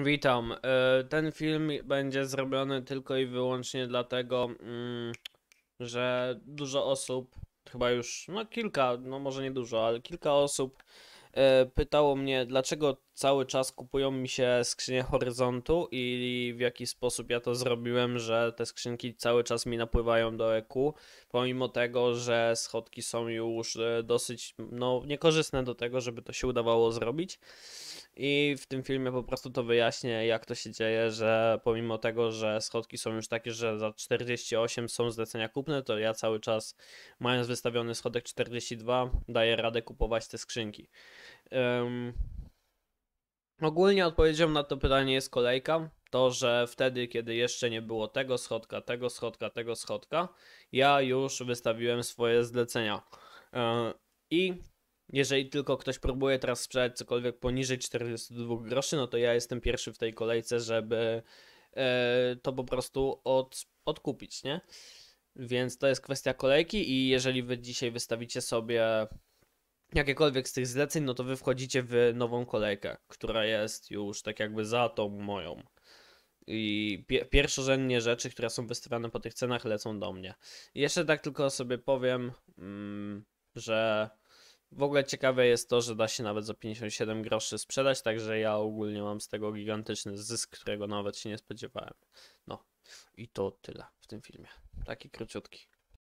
Witam. E, ten film będzie zrobiony tylko i wyłącznie dlatego, mm, że dużo osób, chyba już, no kilka, no może nie dużo, ale kilka osób e, pytało mnie, dlaczego cały czas kupują mi się skrzynie horyzontu i w jaki sposób ja to zrobiłem, że te skrzynki cały czas mi napływają do EQ, pomimo tego, że schodki są już e, dosyć no, niekorzystne do tego, żeby to się udawało zrobić. I w tym filmie po prostu to wyjaśnię, jak to się dzieje, że pomimo tego, że schodki są już takie, że za 48 są zlecenia kupne, to ja cały czas, mając wystawiony schodek 42, daję radę kupować te skrzynki. Um, Ogólnie odpowiedzią na to pytanie jest kolejka. To, że wtedy, kiedy jeszcze nie było tego schodka, tego schodka, tego schodka, ja już wystawiłem swoje zlecenia. E, I jeżeli tylko ktoś próbuje teraz sprzedać cokolwiek poniżej 42 groszy, no to ja jestem pierwszy w tej kolejce, żeby e, to po prostu od, odkupić, nie? Więc to jest kwestia kolejki i jeżeli wy dzisiaj wystawicie sobie jakiekolwiek z tych zleceń, no to wy wchodzicie w nową kolejkę, która jest już tak jakby za tą moją. I pierwszorzędnie rzeczy, które są wystawiane po tych cenach, lecą do mnie. jeszcze tak tylko sobie powiem, mm, że w ogóle ciekawe jest to, że da się nawet za 57 groszy sprzedać, także ja ogólnie mam z tego gigantyczny zysk, którego nawet się nie spodziewałem. No i to tyle w tym filmie. Taki króciutki.